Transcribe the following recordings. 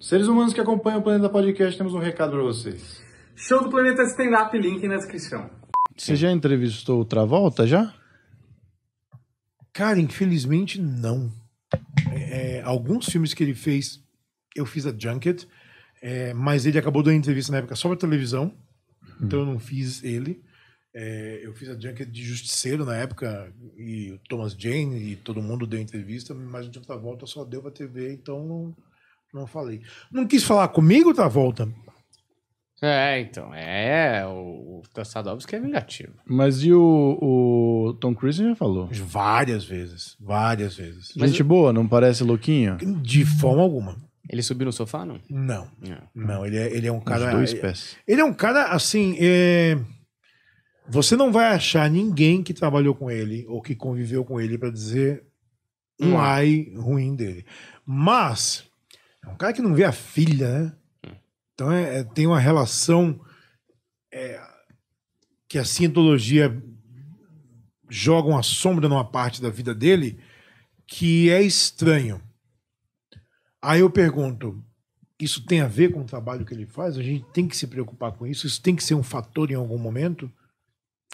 Seres humanos que acompanham o Planeta Podcast, temos um recado para vocês. Show do Planeta Stand Up, link na descrição. Você já entrevistou o Travolta, já? Cara, infelizmente, não. É, é, alguns filmes que ele fez, eu fiz a Junket, é, mas ele acabou dando entrevista na época só pra televisão, então eu não fiz ele. É, eu fiz a Junket de Justiceiro na época, e o Thomas Jane e todo mundo deu entrevista, mas o Travolta só deu pra TV, então não não falei. Não quis falar comigo, tá volta? É, então, é. O, o Sadovski é vingativo. Mas e o, o Tom Cruise já falou? Várias vezes. Várias vezes. Mas Gente eu... boa, não parece louquinho? De forma alguma. Ele subiu no sofá, não? Não. Não, não ele, é, ele é um cara. Os dois pés. Ele é um cara, assim. É... Você não vai achar ninguém que trabalhou com ele ou que conviveu com ele para dizer um hum. ai ruim dele. Mas é um cara que não vê a filha, né? Hum. Então é, é tem uma relação é, que a cientologia joga uma sombra numa parte da vida dele que é estranho. Aí eu pergunto, isso tem a ver com o trabalho que ele faz? A gente tem que se preocupar com isso? Isso tem que ser um fator em algum momento?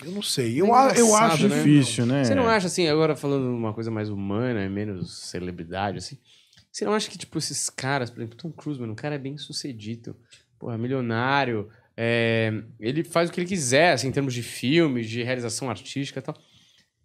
Eu não sei. Eu, é eu acho né? difícil, né? Você não acha assim, agora falando uma coisa mais humana, menos celebridade, assim? Você não acha que, tipo, esses caras, por exemplo, Tom Cruise, mano, um cara é bem sucedido, porra, milionário, é, ele faz o que ele quiser, assim, em termos de filmes, de realização artística e tal.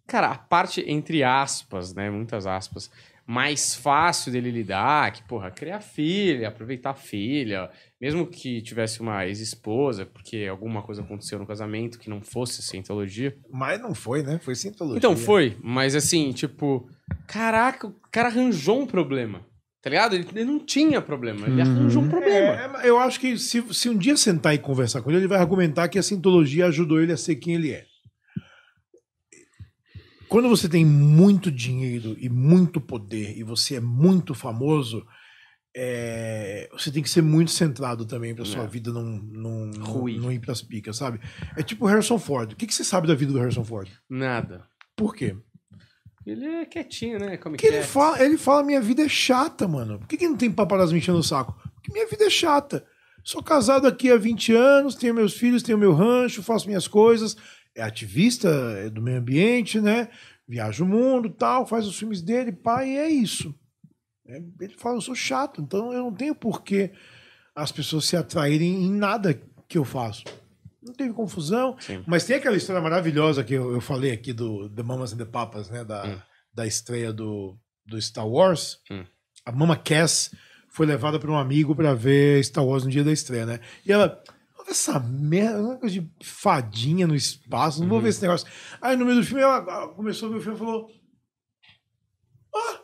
Cara, a parte, entre aspas, né, muitas aspas, mais fácil dele lidar, que, porra, criar filha, aproveitar a filha, mesmo que tivesse uma ex-esposa, porque alguma coisa aconteceu no casamento que não fosse cientologia. Mas não foi, né? Foi cientologia. Então, foi, mas assim, tipo, caraca, o cara arranjou um problema. Tá ligado? Ele, ele não tinha problema, ele uhum. arranjou um problema. É, é, eu acho que se, se um dia sentar e conversar com ele, ele vai argumentar que a sintologia ajudou ele a ser quem ele é. Quando você tem muito dinheiro e muito poder e você é muito famoso, é, você tem que ser muito centrado também pra sua é. vida não, não, não, não ir pras picas, sabe? É tipo o Harrison Ford. O que, que você sabe da vida do Harrison Ford? Nada. Por quê? Ele é quietinho, né? Como que, ele é? fala, ele fala minha vida é chata, mano. Por que, que não tem paparazzo me enchendo o saco? Porque minha vida é chata. Sou casado aqui há 20 anos, tenho meus filhos, tenho meu rancho, faço minhas coisas. É ativista é do meio ambiente, né? Viaja o mundo, tal, faz os filmes dele, pai, e é isso. É, ele fala, eu sou chato, então eu não tenho porquê as pessoas se atraírem em nada que eu faço não teve confusão. Sim. Mas tem aquela história maravilhosa que eu, eu, falei aqui do The Mamas and the Papas, né? Da, hum. da estreia do, do Star Wars. Hum. A Mama Cass foi levada por um amigo para ver Star Wars no dia da estreia, né? E ela. Essa merda, coisa de fadinha no espaço, não vou ver uhum. esse negócio. Aí no meio do filme ela começou a ver o filme e falou: Ah,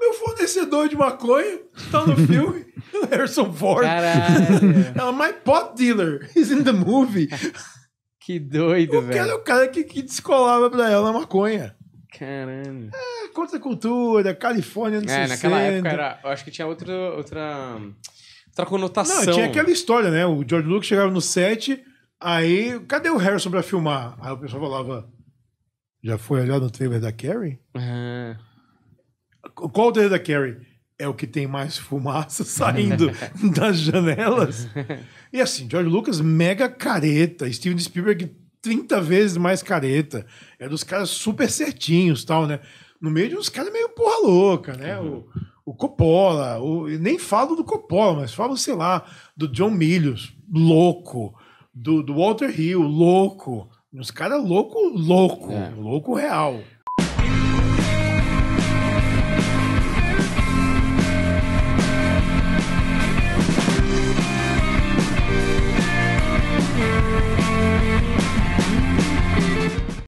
meu fornecedor de maconha tá no filme, Harrison Ford. Caralho. Ela, pot dealer is in the movie. que doido, velho. O cara o cara que, que descolava pra ela a maconha. Caramba. É, contra cultura, Califórnia, não é, sei É, naquela época era. Eu acho que tinha outra. outra... Outra conotação. Não, tinha aquela história, né? O George Lucas chegava no set, aí, cadê o Harrison pra filmar? Aí o pessoal falava, já foi olhar no trailer da Carrie? Uhum. Qual o trailer da Carrie? é o que tem mais fumaça saindo das janelas. E assim, George Lucas, mega careta. Steven Spielberg, 30 vezes mais careta. É dos caras super certinhos tal, né? No meio de uns caras meio porra louca, né? Uhum. O, o Coppola, o, nem falo do Coppola, mas falo, sei lá, do John Milius, louco. Do, do Walter Hill, louco. Uns caras louco, louco. É. Louco real.